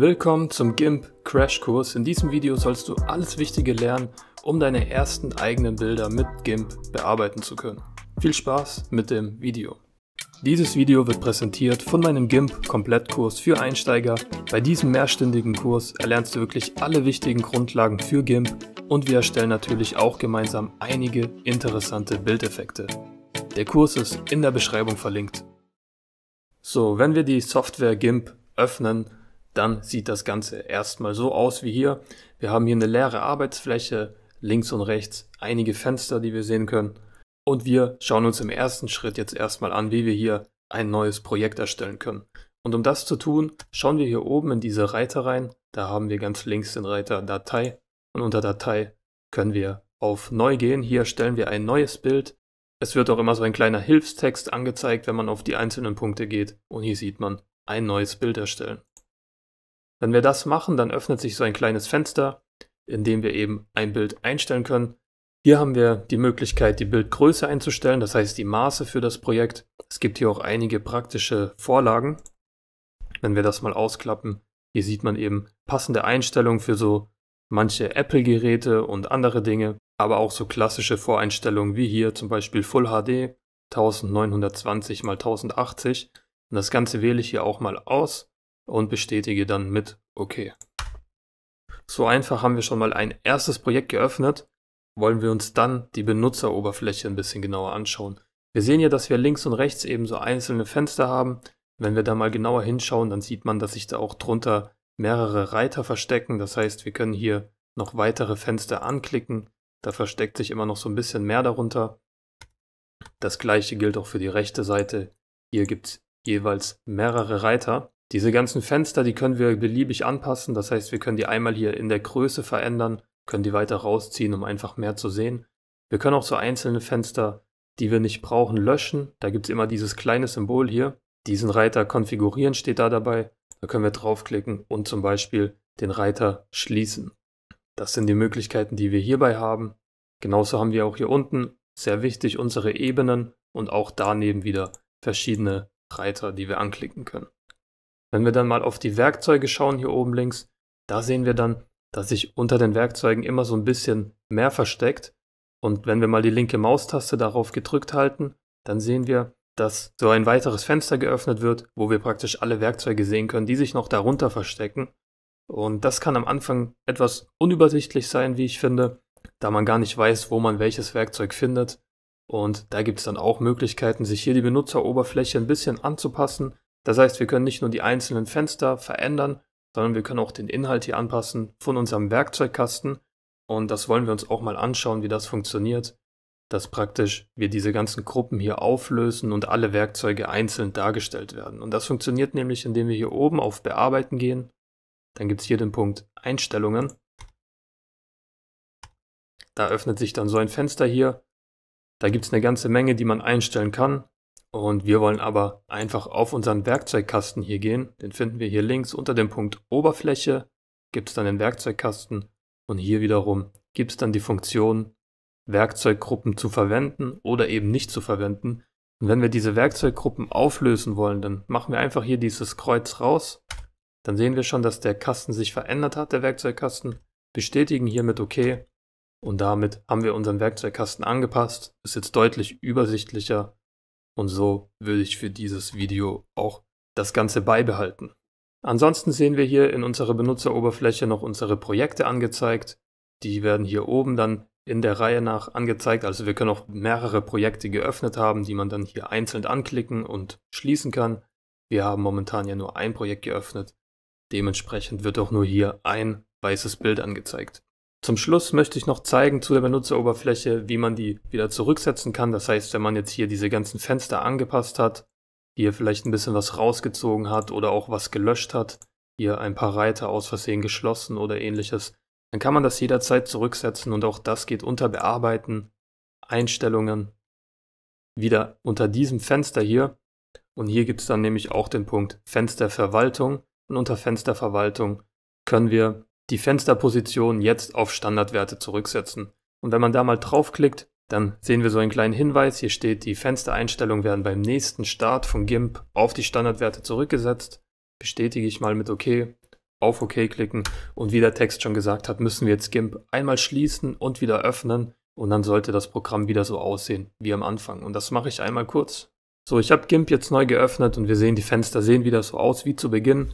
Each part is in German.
Willkommen zum GIMP Crashkurs. In diesem Video sollst du alles Wichtige lernen, um deine ersten eigenen Bilder mit GIMP bearbeiten zu können. Viel Spaß mit dem Video. Dieses Video wird präsentiert von meinem GIMP Komplettkurs für Einsteiger. Bei diesem mehrstündigen Kurs erlernst du wirklich alle wichtigen Grundlagen für GIMP und wir erstellen natürlich auch gemeinsam einige interessante Bildeffekte. Der Kurs ist in der Beschreibung verlinkt. So, wenn wir die Software GIMP öffnen, dann sieht das Ganze erstmal so aus wie hier. Wir haben hier eine leere Arbeitsfläche, links und rechts einige Fenster, die wir sehen können. Und wir schauen uns im ersten Schritt jetzt erstmal an, wie wir hier ein neues Projekt erstellen können. Und um das zu tun, schauen wir hier oben in diese Reiter rein. Da haben wir ganz links den Reiter Datei und unter Datei können wir auf Neu gehen. Hier stellen wir ein neues Bild. Es wird auch immer so ein kleiner Hilfstext angezeigt, wenn man auf die einzelnen Punkte geht. Und hier sieht man ein neues Bild erstellen. Wenn wir das machen, dann öffnet sich so ein kleines Fenster, in dem wir eben ein Bild einstellen können. Hier haben wir die Möglichkeit, die Bildgröße einzustellen, das heißt die Maße für das Projekt. Es gibt hier auch einige praktische Vorlagen. Wenn wir das mal ausklappen, hier sieht man eben passende Einstellungen für so manche Apple-Geräte und andere Dinge, aber auch so klassische Voreinstellungen wie hier zum Beispiel Full HD 1920 x 1080. Und das Ganze wähle ich hier auch mal aus und bestätige dann mit OK. So einfach haben wir schon mal ein erstes Projekt geöffnet, wollen wir uns dann die Benutzeroberfläche ein bisschen genauer anschauen. Wir sehen ja, dass wir links und rechts eben so einzelne Fenster haben. Wenn wir da mal genauer hinschauen, dann sieht man, dass sich da auch drunter mehrere Reiter verstecken. Das heißt, wir können hier noch weitere Fenster anklicken. Da versteckt sich immer noch so ein bisschen mehr darunter. Das gleiche gilt auch für die rechte Seite. Hier gibt es jeweils mehrere Reiter. Diese ganzen Fenster, die können wir beliebig anpassen. Das heißt, wir können die einmal hier in der Größe verändern, können die weiter rausziehen, um einfach mehr zu sehen. Wir können auch so einzelne Fenster, die wir nicht brauchen, löschen. Da gibt es immer dieses kleine Symbol hier. Diesen Reiter konfigurieren steht da dabei. Da können wir draufklicken und zum Beispiel den Reiter schließen. Das sind die Möglichkeiten, die wir hierbei haben. Genauso haben wir auch hier unten, sehr wichtig, unsere Ebenen und auch daneben wieder verschiedene Reiter, die wir anklicken können. Wenn wir dann mal auf die Werkzeuge schauen, hier oben links, da sehen wir dann, dass sich unter den Werkzeugen immer so ein bisschen mehr versteckt. Und wenn wir mal die linke Maustaste darauf gedrückt halten, dann sehen wir, dass so ein weiteres Fenster geöffnet wird, wo wir praktisch alle Werkzeuge sehen können, die sich noch darunter verstecken. Und das kann am Anfang etwas unübersichtlich sein, wie ich finde, da man gar nicht weiß, wo man welches Werkzeug findet. Und da gibt es dann auch Möglichkeiten, sich hier die Benutzeroberfläche ein bisschen anzupassen, das heißt, wir können nicht nur die einzelnen Fenster verändern, sondern wir können auch den Inhalt hier anpassen von unserem Werkzeugkasten. Und das wollen wir uns auch mal anschauen, wie das funktioniert, dass praktisch wir diese ganzen Gruppen hier auflösen und alle Werkzeuge einzeln dargestellt werden. Und das funktioniert nämlich, indem wir hier oben auf Bearbeiten gehen. Dann gibt es hier den Punkt Einstellungen. Da öffnet sich dann so ein Fenster hier. Da gibt es eine ganze Menge, die man einstellen kann. Und wir wollen aber einfach auf unseren Werkzeugkasten hier gehen. Den finden wir hier links unter dem Punkt Oberfläche. Gibt es dann den Werkzeugkasten und hier wiederum gibt es dann die Funktion, Werkzeuggruppen zu verwenden oder eben nicht zu verwenden. Und wenn wir diese Werkzeuggruppen auflösen wollen, dann machen wir einfach hier dieses Kreuz raus. Dann sehen wir schon, dass der Kasten sich verändert hat, der Werkzeugkasten. Bestätigen hiermit OK und damit haben wir unseren Werkzeugkasten angepasst. Ist jetzt deutlich übersichtlicher und so würde ich für dieses Video auch das Ganze beibehalten. Ansonsten sehen wir hier in unserer Benutzeroberfläche noch unsere Projekte angezeigt. Die werden hier oben dann in der Reihe nach angezeigt. Also wir können auch mehrere Projekte geöffnet haben, die man dann hier einzeln anklicken und schließen kann. Wir haben momentan ja nur ein Projekt geöffnet. Dementsprechend wird auch nur hier ein weißes Bild angezeigt. Zum Schluss möchte ich noch zeigen zu der Benutzeroberfläche, wie man die wieder zurücksetzen kann. Das heißt, wenn man jetzt hier diese ganzen Fenster angepasst hat, hier vielleicht ein bisschen was rausgezogen hat oder auch was gelöscht hat, hier ein paar Reiter aus Versehen geschlossen oder ähnliches, dann kann man das jederzeit zurücksetzen und auch das geht unter Bearbeiten, Einstellungen, wieder unter diesem Fenster hier. Und hier gibt es dann nämlich auch den Punkt Fensterverwaltung und unter Fensterverwaltung können wir die Fensterposition jetzt auf Standardwerte zurücksetzen. Und wenn man da mal draufklickt, dann sehen wir so einen kleinen Hinweis. Hier steht, die Fenstereinstellungen werden beim nächsten Start von GIMP auf die Standardwerte zurückgesetzt. Bestätige ich mal mit OK, auf OK klicken. Und wie der Text schon gesagt hat, müssen wir jetzt GIMP einmal schließen und wieder öffnen. Und dann sollte das Programm wieder so aussehen wie am Anfang. Und das mache ich einmal kurz. So, ich habe GIMP jetzt neu geöffnet und wir sehen, die Fenster sehen wieder so aus wie zu Beginn.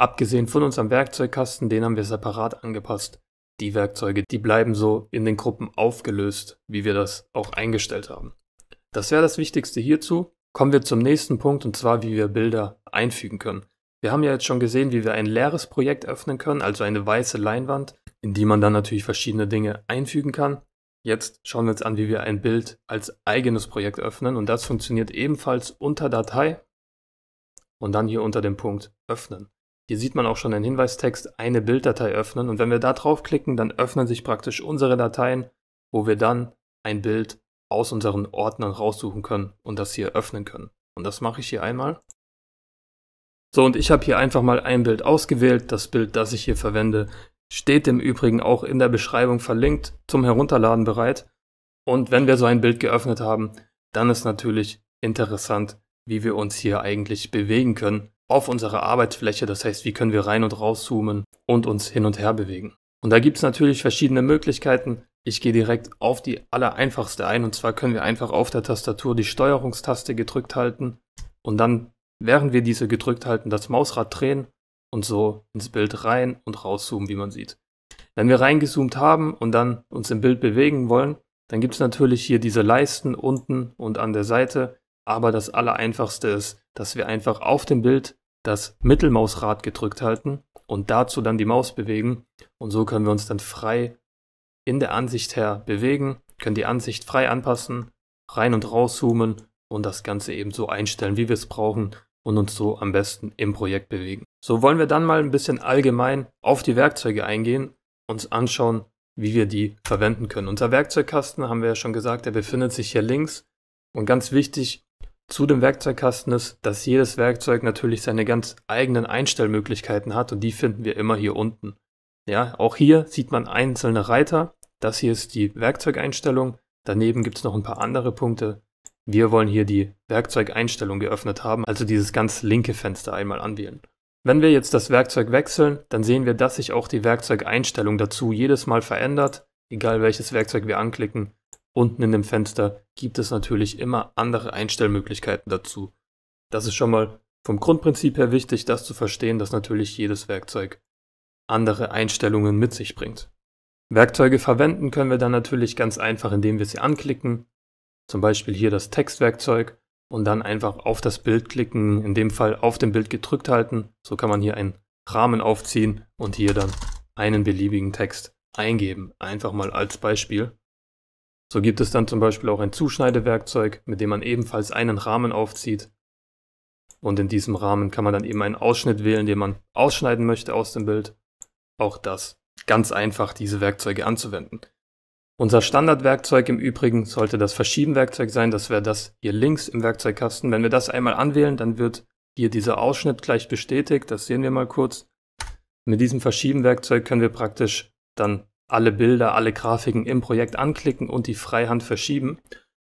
Abgesehen von unserem Werkzeugkasten, den haben wir separat angepasst. Die Werkzeuge, die bleiben so in den Gruppen aufgelöst, wie wir das auch eingestellt haben. Das wäre das Wichtigste hierzu. Kommen wir zum nächsten Punkt und zwar, wie wir Bilder einfügen können. Wir haben ja jetzt schon gesehen, wie wir ein leeres Projekt öffnen können, also eine weiße Leinwand, in die man dann natürlich verschiedene Dinge einfügen kann. Jetzt schauen wir uns an, wie wir ein Bild als eigenes Projekt öffnen und das funktioniert ebenfalls unter Datei und dann hier unter dem Punkt Öffnen. Hier sieht man auch schon den Hinweistext eine Bilddatei öffnen und wenn wir da draufklicken, dann öffnen sich praktisch unsere Dateien, wo wir dann ein Bild aus unseren Ordnern raussuchen können und das hier öffnen können. Und das mache ich hier einmal. So, und ich habe hier einfach mal ein Bild ausgewählt. Das Bild, das ich hier verwende, steht im Übrigen auch in der Beschreibung verlinkt zum Herunterladen bereit. Und wenn wir so ein Bild geöffnet haben, dann ist natürlich interessant, wie wir uns hier eigentlich bewegen können auf unsere Arbeitsfläche, das heißt, wie können wir rein und raus zoomen und uns hin und her bewegen. Und da gibt es natürlich verschiedene Möglichkeiten. Ich gehe direkt auf die allereinfachste ein und zwar können wir einfach auf der Tastatur die Steuerungstaste gedrückt halten und dann, während wir diese gedrückt halten, das Mausrad drehen und so ins Bild rein und raus zoomen, wie man sieht. Wenn wir reingezoomt haben und dann uns im Bild bewegen wollen, dann gibt es natürlich hier diese Leisten unten und an der Seite, aber das Allereinfachste ist, dass wir einfach auf dem Bild das Mittelmausrad gedrückt halten und dazu dann die Maus bewegen. Und so können wir uns dann frei in der Ansicht her bewegen, können die Ansicht frei anpassen, rein und raus zoomen und das Ganze eben so einstellen, wie wir es brauchen und uns so am besten im Projekt bewegen. So wollen wir dann mal ein bisschen allgemein auf die Werkzeuge eingehen, uns anschauen, wie wir die verwenden können. Unser Werkzeugkasten, haben wir ja schon gesagt, der befindet sich hier links und ganz wichtig, zu dem Werkzeugkasten ist, dass jedes Werkzeug natürlich seine ganz eigenen Einstellmöglichkeiten hat und die finden wir immer hier unten. Ja, auch hier sieht man einzelne Reiter. Das hier ist die Werkzeugeinstellung. Daneben gibt es noch ein paar andere Punkte. Wir wollen hier die Werkzeugeinstellung geöffnet haben, also dieses ganz linke Fenster einmal anwählen. Wenn wir jetzt das Werkzeug wechseln, dann sehen wir, dass sich auch die Werkzeugeinstellung dazu jedes Mal verändert, egal welches Werkzeug wir anklicken unten in dem Fenster gibt es natürlich immer andere Einstellmöglichkeiten dazu. Das ist schon mal vom Grundprinzip her wichtig, das zu verstehen, dass natürlich jedes Werkzeug andere Einstellungen mit sich bringt. Werkzeuge verwenden können wir dann natürlich ganz einfach, indem wir sie anklicken. Zum Beispiel hier das Textwerkzeug und dann einfach auf das Bild klicken, in dem Fall auf dem Bild gedrückt halten. So kann man hier einen Rahmen aufziehen und hier dann einen beliebigen Text eingeben. Einfach mal als Beispiel. So gibt es dann zum Beispiel auch ein Zuschneidewerkzeug, mit dem man ebenfalls einen Rahmen aufzieht. Und in diesem Rahmen kann man dann eben einen Ausschnitt wählen, den man ausschneiden möchte aus dem Bild. Auch das. Ganz einfach, diese Werkzeuge anzuwenden. Unser Standardwerkzeug im Übrigen sollte das Verschiebenwerkzeug sein. Das wäre das hier links im Werkzeugkasten. Wenn wir das einmal anwählen, dann wird hier dieser Ausschnitt gleich bestätigt. Das sehen wir mal kurz. Mit diesem Verschiebenwerkzeug können wir praktisch dann alle Bilder, alle Grafiken im Projekt anklicken und die Freihand verschieben.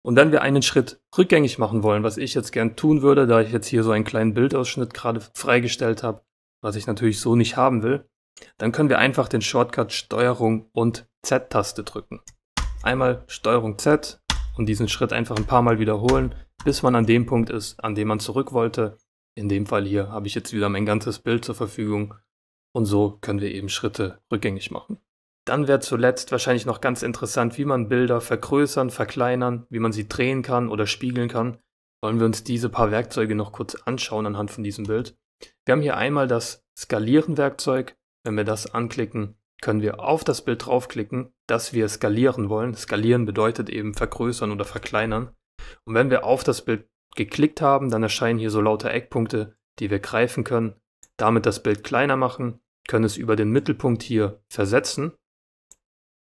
Und wenn wir einen Schritt rückgängig machen wollen, was ich jetzt gern tun würde, da ich jetzt hier so einen kleinen Bildausschnitt gerade freigestellt habe, was ich natürlich so nicht haben will, dann können wir einfach den Shortcut Steuerung und Z-Taste drücken. Einmal Steuerung Z und diesen Schritt einfach ein paar Mal wiederholen, bis man an dem Punkt ist, an dem man zurück wollte. In dem Fall hier habe ich jetzt wieder mein ganzes Bild zur Verfügung und so können wir eben Schritte rückgängig machen. Dann wäre zuletzt wahrscheinlich noch ganz interessant, wie man Bilder vergrößern, verkleinern, wie man sie drehen kann oder spiegeln kann. Wollen wir uns diese paar Werkzeuge noch kurz anschauen anhand von diesem Bild. Wir haben hier einmal das Skalieren-Werkzeug. Wenn wir das anklicken, können wir auf das Bild draufklicken, das wir skalieren wollen. Skalieren bedeutet eben vergrößern oder verkleinern. Und wenn wir auf das Bild geklickt haben, dann erscheinen hier so lauter Eckpunkte, die wir greifen können. Damit das Bild kleiner machen, können es über den Mittelpunkt hier versetzen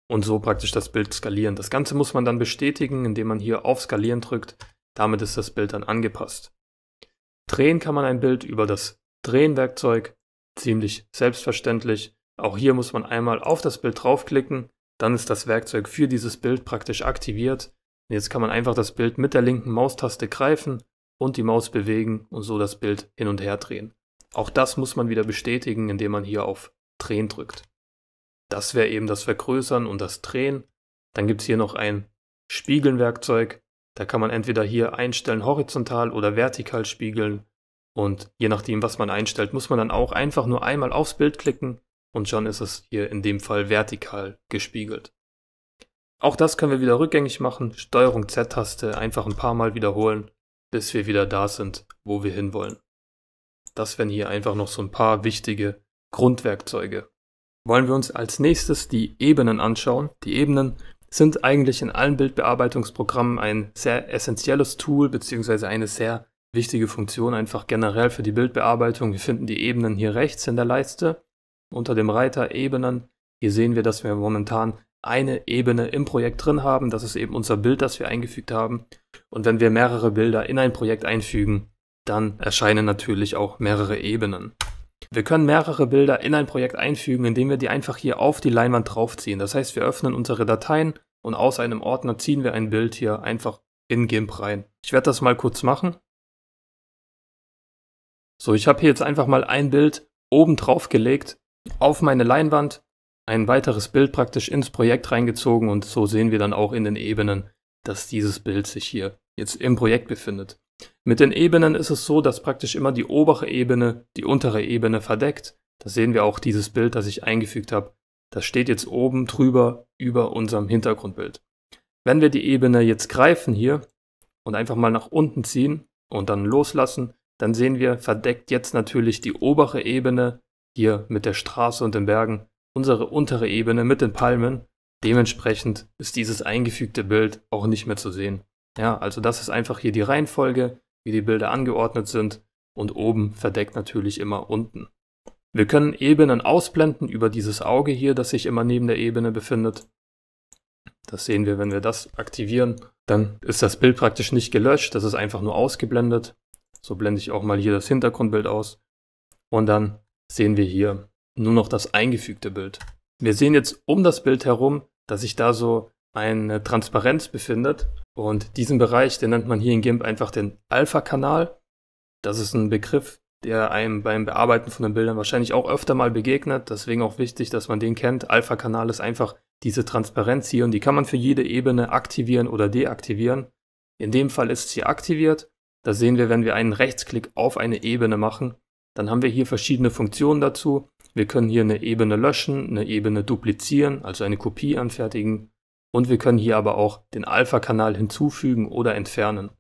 und so praktisch das Bild skalieren. Das Ganze muss man dann bestätigen, indem man hier auf Skalieren drückt. Damit ist das Bild dann angepasst. Drehen kann man ein Bild über das Drehenwerkzeug, ziemlich selbstverständlich. Auch hier muss man einmal auf das Bild draufklicken, dann ist das Werkzeug für dieses Bild praktisch aktiviert. Und jetzt kann man einfach das Bild mit der linken Maustaste greifen und die Maus bewegen und so das Bild hin und her drehen. Auch das muss man wieder bestätigen, indem man hier auf Drehen drückt. Das wäre eben das Vergrößern und das Drehen. Dann gibt es hier noch ein Spiegelnwerkzeug. Da kann man entweder hier einstellen, horizontal oder vertikal spiegeln. Und je nachdem, was man einstellt, muss man dann auch einfach nur einmal aufs Bild klicken und schon ist es hier in dem Fall vertikal gespiegelt. Auch das können wir wieder rückgängig machen. Steuerung Z-Taste einfach ein paar Mal wiederholen, bis wir wieder da sind, wo wir hinwollen. Das wären hier einfach noch so ein paar wichtige Grundwerkzeuge wollen wir uns als nächstes die Ebenen anschauen. Die Ebenen sind eigentlich in allen Bildbearbeitungsprogrammen ein sehr essentielles Tool beziehungsweise eine sehr wichtige Funktion einfach generell für die Bildbearbeitung. Wir finden die Ebenen hier rechts in der Leiste unter dem Reiter Ebenen. Hier sehen wir, dass wir momentan eine Ebene im Projekt drin haben. Das ist eben unser Bild, das wir eingefügt haben. Und wenn wir mehrere Bilder in ein Projekt einfügen, dann erscheinen natürlich auch mehrere Ebenen. Wir können mehrere Bilder in ein Projekt einfügen, indem wir die einfach hier auf die Leinwand draufziehen. Das heißt, wir öffnen unsere Dateien und aus einem Ordner ziehen wir ein Bild hier einfach in GIMP rein. Ich werde das mal kurz machen. So, ich habe hier jetzt einfach mal ein Bild oben drauf gelegt auf meine Leinwand, ein weiteres Bild praktisch ins Projekt reingezogen und so sehen wir dann auch in den Ebenen, dass dieses Bild sich hier jetzt im Projekt befindet. Mit den Ebenen ist es so, dass praktisch immer die obere Ebene die untere Ebene verdeckt. Das sehen wir auch dieses Bild, das ich eingefügt habe. Das steht jetzt oben drüber über unserem Hintergrundbild. Wenn wir die Ebene jetzt greifen hier und einfach mal nach unten ziehen und dann loslassen, dann sehen wir, verdeckt jetzt natürlich die obere Ebene hier mit der Straße und den Bergen unsere untere Ebene mit den Palmen. Dementsprechend ist dieses eingefügte Bild auch nicht mehr zu sehen. Ja, also das ist einfach hier die Reihenfolge wie die Bilder angeordnet sind und oben verdeckt natürlich immer unten. Wir können Ebenen ausblenden über dieses Auge hier, das sich immer neben der Ebene befindet. Das sehen wir, wenn wir das aktivieren. Dann ist das Bild praktisch nicht gelöscht, das ist einfach nur ausgeblendet. So blende ich auch mal hier das Hintergrundbild aus. Und dann sehen wir hier nur noch das eingefügte Bild. Wir sehen jetzt um das Bild herum, dass sich da so eine Transparenz befindet. Und diesen Bereich, den nennt man hier in GIMP einfach den Alpha-Kanal. Das ist ein Begriff, der einem beim Bearbeiten von den Bildern wahrscheinlich auch öfter mal begegnet. Deswegen auch wichtig, dass man den kennt. Alpha-Kanal ist einfach diese Transparenz hier und die kann man für jede Ebene aktivieren oder deaktivieren. In dem Fall ist sie aktiviert. Da sehen wir, wenn wir einen Rechtsklick auf eine Ebene machen, dann haben wir hier verschiedene Funktionen dazu. Wir können hier eine Ebene löschen, eine Ebene duplizieren, also eine Kopie anfertigen. Und wir können hier aber auch den Alpha-Kanal hinzufügen oder entfernen.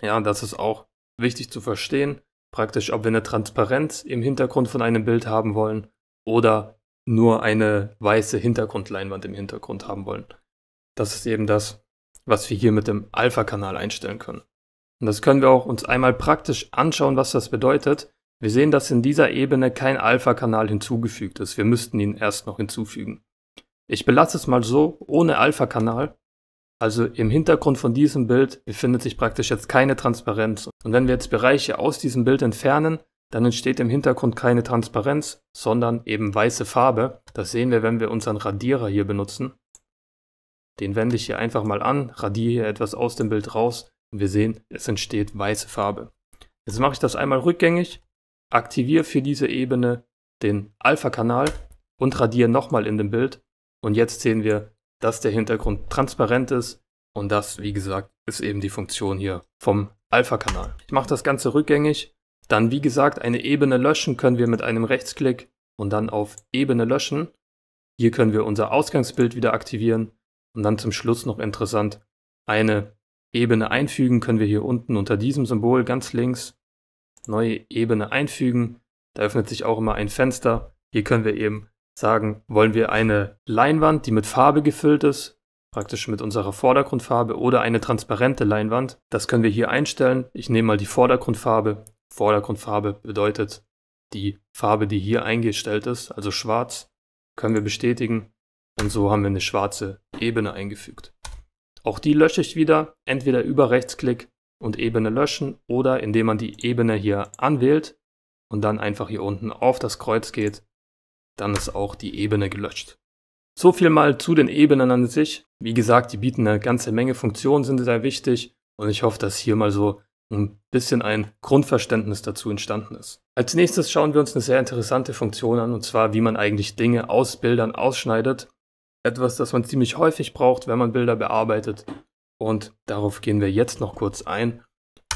Ja, das ist auch wichtig zu verstehen. Praktisch, ob wir eine Transparenz im Hintergrund von einem Bild haben wollen oder nur eine weiße Hintergrundleinwand im Hintergrund haben wollen. Das ist eben das, was wir hier mit dem Alpha-Kanal einstellen können. Und das können wir auch uns einmal praktisch anschauen, was das bedeutet. Wir sehen, dass in dieser Ebene kein Alpha-Kanal hinzugefügt ist. Wir müssten ihn erst noch hinzufügen. Ich belasse es mal so, ohne Alpha-Kanal. Also im Hintergrund von diesem Bild befindet sich praktisch jetzt keine Transparenz. Und wenn wir jetzt Bereiche aus diesem Bild entfernen, dann entsteht im Hintergrund keine Transparenz, sondern eben weiße Farbe. Das sehen wir, wenn wir unseren Radierer hier benutzen. Den wende ich hier einfach mal an, radiere hier etwas aus dem Bild raus und wir sehen, es entsteht weiße Farbe. Jetzt mache ich das einmal rückgängig, aktiviere für diese Ebene den Alpha-Kanal und radiere nochmal in dem Bild und jetzt sehen wir, dass der Hintergrund transparent ist und das, wie gesagt, ist eben die Funktion hier vom Alpha-Kanal. Ich mache das Ganze rückgängig. Dann, wie gesagt, eine Ebene löschen können wir mit einem Rechtsklick und dann auf Ebene löschen. Hier können wir unser Ausgangsbild wieder aktivieren und dann zum Schluss noch interessant, eine Ebene einfügen können wir hier unten unter diesem Symbol ganz links neue Ebene einfügen. Da öffnet sich auch immer ein Fenster. Hier können wir eben sagen, wollen wir eine Leinwand, die mit Farbe gefüllt ist, praktisch mit unserer Vordergrundfarbe oder eine transparente Leinwand. Das können wir hier einstellen. Ich nehme mal die Vordergrundfarbe. Vordergrundfarbe bedeutet die Farbe, die hier eingestellt ist, also schwarz, können wir bestätigen. Und so haben wir eine schwarze Ebene eingefügt. Auch die lösche ich wieder, entweder über Rechtsklick und Ebene löschen oder indem man die Ebene hier anwählt und dann einfach hier unten auf das Kreuz geht dann ist auch die Ebene gelöscht. So viel mal zu den Ebenen an sich. Wie gesagt, die bieten eine ganze Menge Funktionen, sind sehr wichtig und ich hoffe, dass hier mal so ein bisschen ein Grundverständnis dazu entstanden ist. Als nächstes schauen wir uns eine sehr interessante Funktion an und zwar, wie man eigentlich Dinge aus Bildern ausschneidet. Etwas, das man ziemlich häufig braucht, wenn man Bilder bearbeitet und darauf gehen wir jetzt noch kurz ein.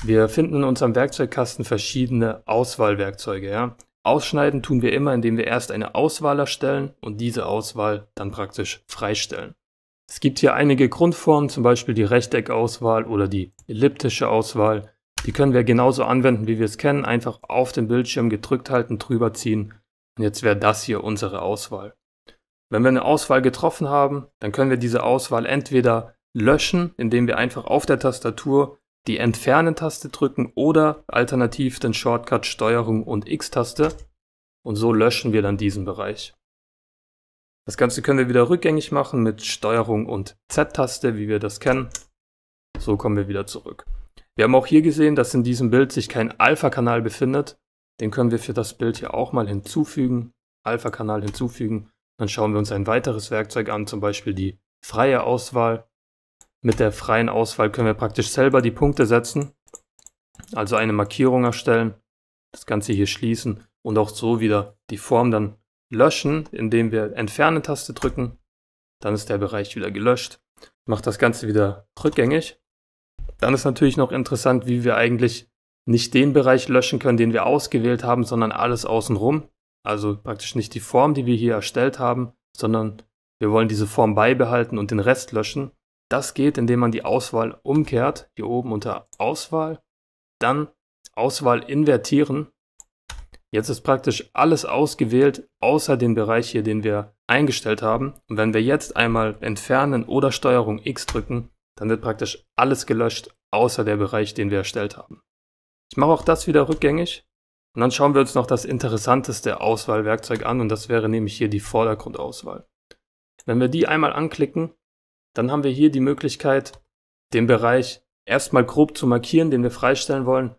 Wir finden in unserem Werkzeugkasten verschiedene Auswahlwerkzeuge. Ja? Ausschneiden tun wir immer, indem wir erst eine Auswahl erstellen und diese Auswahl dann praktisch freistellen. Es gibt hier einige Grundformen, zum Beispiel die Rechteckauswahl oder die elliptische Auswahl. Die können wir genauso anwenden, wie wir es kennen, einfach auf den Bildschirm gedrückt halten, drüber ziehen und jetzt wäre das hier unsere Auswahl. Wenn wir eine Auswahl getroffen haben, dann können wir diese Auswahl entweder löschen, indem wir einfach auf der Tastatur die Entfernen-Taste drücken oder alternativ den Shortcut Steuerung und X-Taste und so löschen wir dann diesen Bereich. Das Ganze können wir wieder rückgängig machen mit Steuerung und Z-Taste, wie wir das kennen. So kommen wir wieder zurück. Wir haben auch hier gesehen, dass in diesem Bild sich kein Alpha-Kanal befindet. Den können wir für das Bild hier auch mal hinzufügen. Alpha-Kanal hinzufügen. Dann schauen wir uns ein weiteres Werkzeug an, zum Beispiel die freie Auswahl. Mit der freien Auswahl können wir praktisch selber die Punkte setzen, also eine Markierung erstellen, das Ganze hier schließen und auch so wieder die Form dann löschen, indem wir Entfernen-Taste drücken. Dann ist der Bereich wieder gelöscht. Macht das Ganze wieder rückgängig. Dann ist natürlich noch interessant, wie wir eigentlich nicht den Bereich löschen können, den wir ausgewählt haben, sondern alles außenrum. Also praktisch nicht die Form, die wir hier erstellt haben, sondern wir wollen diese Form beibehalten und den Rest löschen. Das geht, indem man die Auswahl umkehrt, hier oben unter Auswahl, dann Auswahl invertieren. Jetzt ist praktisch alles ausgewählt, außer den Bereich hier, den wir eingestellt haben. Und wenn wir jetzt einmal entfernen oder Steuerung X drücken, dann wird praktisch alles gelöscht, außer der Bereich, den wir erstellt haben. Ich mache auch das wieder rückgängig. Und dann schauen wir uns noch das interessanteste Auswahlwerkzeug an und das wäre nämlich hier die Vordergrundauswahl. Wenn wir die einmal anklicken, dann haben wir hier die Möglichkeit, den Bereich erstmal grob zu markieren, den wir freistellen wollen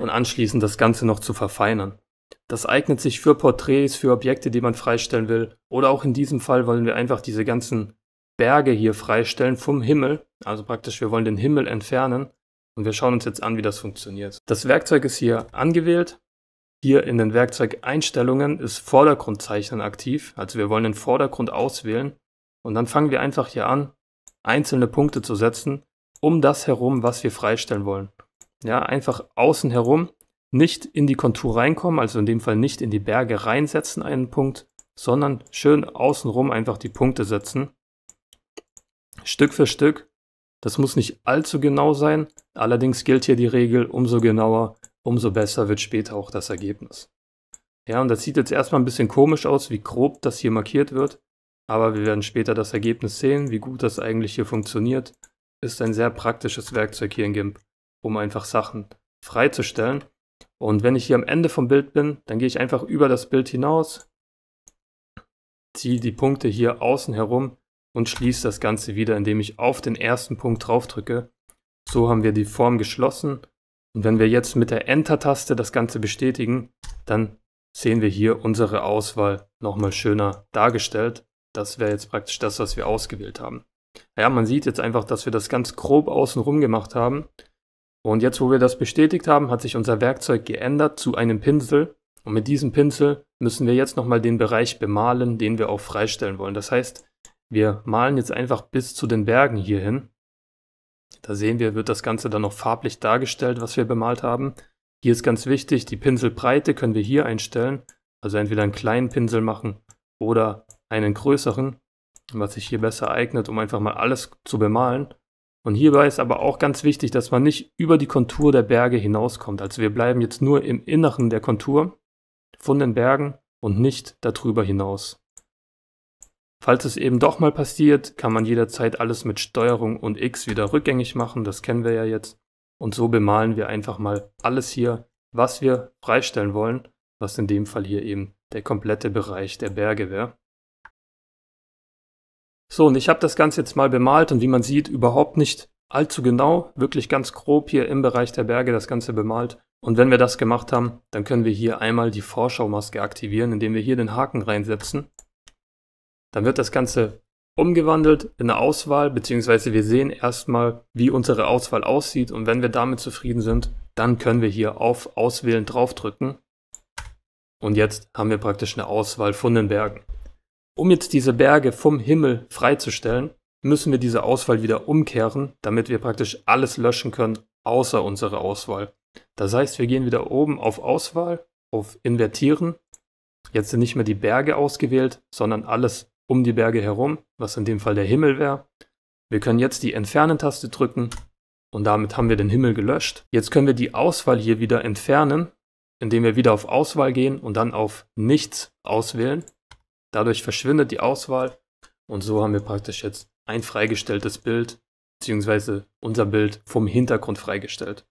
und anschließend das Ganze noch zu verfeinern. Das eignet sich für Porträts, für Objekte, die man freistellen will. Oder auch in diesem Fall wollen wir einfach diese ganzen Berge hier freistellen vom Himmel. Also praktisch, wir wollen den Himmel entfernen. Und wir schauen uns jetzt an, wie das funktioniert. Das Werkzeug ist hier angewählt. Hier in den Werkzeugeinstellungen ist Vordergrundzeichnen aktiv. Also wir wollen den Vordergrund auswählen. Und dann fangen wir einfach hier an, einzelne Punkte zu setzen, um das herum, was wir freistellen wollen. Ja, einfach außen herum, nicht in die Kontur reinkommen, also in dem Fall nicht in die Berge reinsetzen einen Punkt, sondern schön außenrum einfach die Punkte setzen. Stück für Stück. Das muss nicht allzu genau sein. Allerdings gilt hier die Regel, umso genauer, umso besser wird später auch das Ergebnis. Ja, und das sieht jetzt erstmal ein bisschen komisch aus, wie grob das hier markiert wird. Aber wir werden später das Ergebnis sehen, wie gut das eigentlich hier funktioniert. Ist ein sehr praktisches Werkzeug hier in GIMP, um einfach Sachen freizustellen. Und wenn ich hier am Ende vom Bild bin, dann gehe ich einfach über das Bild hinaus, ziehe die Punkte hier außen herum und schließe das Ganze wieder, indem ich auf den ersten Punkt drauf drücke. So haben wir die Form geschlossen. Und wenn wir jetzt mit der Enter-Taste das Ganze bestätigen, dann sehen wir hier unsere Auswahl nochmal schöner dargestellt. Das wäre jetzt praktisch das, was wir ausgewählt haben. Ja, man sieht jetzt einfach, dass wir das ganz grob außenrum gemacht haben. Und jetzt, wo wir das bestätigt haben, hat sich unser Werkzeug geändert zu einem Pinsel. Und mit diesem Pinsel müssen wir jetzt nochmal den Bereich bemalen, den wir auch freistellen wollen. Das heißt, wir malen jetzt einfach bis zu den Bergen hier hin. Da sehen wir, wird das Ganze dann noch farblich dargestellt, was wir bemalt haben. Hier ist ganz wichtig, die Pinselbreite können wir hier einstellen. Also entweder einen kleinen Pinsel machen oder einen größeren, was sich hier besser eignet, um einfach mal alles zu bemalen. Und hierbei ist aber auch ganz wichtig, dass man nicht über die Kontur der Berge hinauskommt. Also wir bleiben jetzt nur im Inneren der Kontur von den Bergen und nicht darüber hinaus. Falls es eben doch mal passiert, kann man jederzeit alles mit Steuerung und X wieder rückgängig machen, das kennen wir ja jetzt. Und so bemalen wir einfach mal alles hier, was wir freistellen wollen, was in dem Fall hier eben der komplette Bereich der Berge wäre. So, und ich habe das Ganze jetzt mal bemalt und wie man sieht, überhaupt nicht allzu genau, wirklich ganz grob hier im Bereich der Berge das Ganze bemalt. Und wenn wir das gemacht haben, dann können wir hier einmal die Vorschaumaske aktivieren, indem wir hier den Haken reinsetzen. Dann wird das Ganze umgewandelt in eine Auswahl, beziehungsweise wir sehen erstmal, wie unsere Auswahl aussieht und wenn wir damit zufrieden sind, dann können wir hier auf Auswählen draufdrücken und jetzt haben wir praktisch eine Auswahl von den Bergen. Um jetzt diese Berge vom Himmel freizustellen, müssen wir diese Auswahl wieder umkehren, damit wir praktisch alles löschen können, außer unsere Auswahl. Das heißt, wir gehen wieder oben auf Auswahl, auf Invertieren. Jetzt sind nicht mehr die Berge ausgewählt, sondern alles um die Berge herum, was in dem Fall der Himmel wäre. Wir können jetzt die Entfernen-Taste drücken und damit haben wir den Himmel gelöscht. Jetzt können wir die Auswahl hier wieder entfernen, indem wir wieder auf Auswahl gehen und dann auf Nichts auswählen. Dadurch verschwindet die Auswahl und so haben wir praktisch jetzt ein freigestelltes Bild beziehungsweise unser Bild vom Hintergrund freigestellt.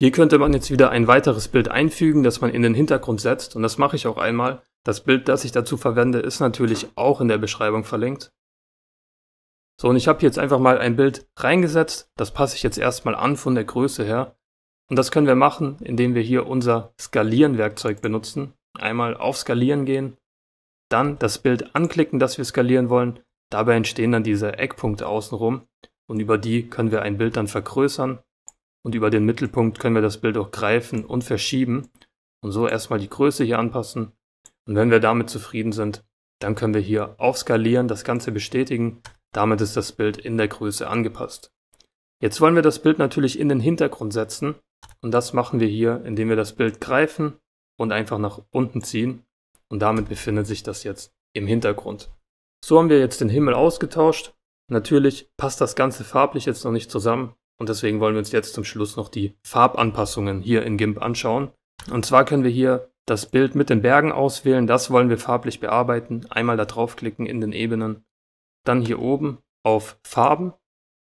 Hier könnte man jetzt wieder ein weiteres Bild einfügen, das man in den Hintergrund setzt und das mache ich auch einmal. Das Bild, das ich dazu verwende, ist natürlich auch in der Beschreibung verlinkt. So, und ich habe jetzt einfach mal ein Bild reingesetzt. Das passe ich jetzt erstmal an von der Größe her. Und das können wir machen, indem wir hier unser Skalieren-Werkzeug benutzen. Einmal auf Skalieren gehen dann das Bild anklicken, das wir skalieren wollen. Dabei entstehen dann diese Eckpunkte außenrum und über die können wir ein Bild dann vergrößern und über den Mittelpunkt können wir das Bild auch greifen und verschieben und so erstmal die Größe hier anpassen. Und wenn wir damit zufrieden sind, dann können wir hier aufskalieren, das Ganze bestätigen. Damit ist das Bild in der Größe angepasst. Jetzt wollen wir das Bild natürlich in den Hintergrund setzen und das machen wir hier, indem wir das Bild greifen und einfach nach unten ziehen und damit befindet sich das jetzt im Hintergrund. So haben wir jetzt den Himmel ausgetauscht. Natürlich passt das Ganze farblich jetzt noch nicht zusammen und deswegen wollen wir uns jetzt zum Schluss noch die Farbanpassungen hier in GIMP anschauen. Und zwar können wir hier das Bild mit den Bergen auswählen, das wollen wir farblich bearbeiten. Einmal da draufklicken in den Ebenen, dann hier oben auf Farben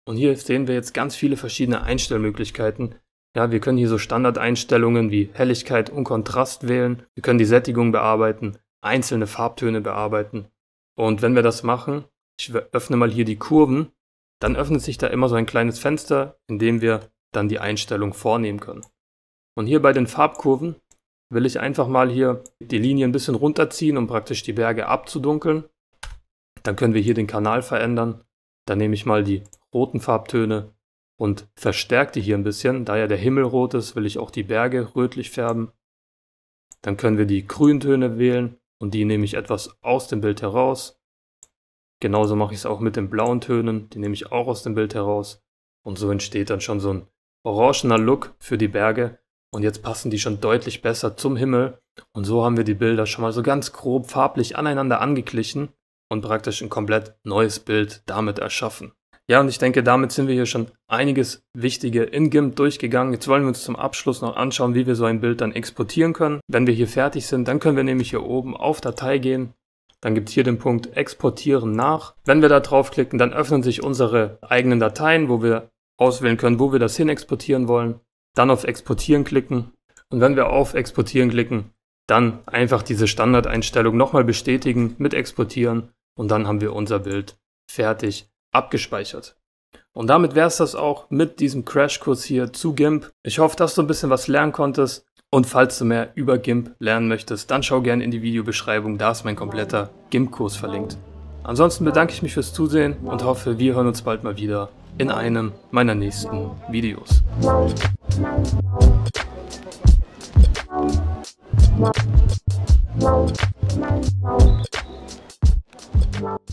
und hier sehen wir jetzt ganz viele verschiedene Einstellmöglichkeiten, ja, wir können hier so Standardeinstellungen wie Helligkeit und Kontrast wählen. Wir können die Sättigung bearbeiten, einzelne Farbtöne bearbeiten. Und wenn wir das machen, ich öffne mal hier die Kurven, dann öffnet sich da immer so ein kleines Fenster, in dem wir dann die Einstellung vornehmen können. Und hier bei den Farbkurven will ich einfach mal hier die Linie ein bisschen runterziehen, um praktisch die Berge abzudunkeln. Dann können wir hier den Kanal verändern. Dann nehme ich mal die roten Farbtöne und verstärkt die hier ein bisschen. Da ja der Himmel rot ist, will ich auch die Berge rötlich färben. Dann können wir die Grüntöne wählen und die nehme ich etwas aus dem Bild heraus. Genauso mache ich es auch mit den blauen Tönen, die nehme ich auch aus dem Bild heraus. Und so entsteht dann schon so ein orangener Look für die Berge. Und jetzt passen die schon deutlich besser zum Himmel. Und so haben wir die Bilder schon mal so ganz grob farblich aneinander angeglichen und praktisch ein komplett neues Bild damit erschaffen. Ja, und ich denke, damit sind wir hier schon einiges Wichtige in GIMP durchgegangen. Jetzt wollen wir uns zum Abschluss noch anschauen, wie wir so ein Bild dann exportieren können. Wenn wir hier fertig sind, dann können wir nämlich hier oben auf Datei gehen. Dann gibt es hier den Punkt Exportieren nach. Wenn wir da draufklicken, dann öffnen sich unsere eigenen Dateien, wo wir auswählen können, wo wir das hin exportieren wollen. Dann auf Exportieren klicken. Und wenn wir auf Exportieren klicken, dann einfach diese Standardeinstellung nochmal bestätigen mit Exportieren. Und dann haben wir unser Bild fertig abgespeichert. Und damit wäre es das auch mit diesem Crashkurs hier zu GIMP. Ich hoffe, dass du ein bisschen was lernen konntest. Und falls du mehr über GIMP lernen möchtest, dann schau gerne in die Videobeschreibung, da ist mein kompletter GIMP-Kurs verlinkt. Ansonsten bedanke ich mich fürs Zusehen und hoffe, wir hören uns bald mal wieder in einem meiner nächsten Videos. Wow.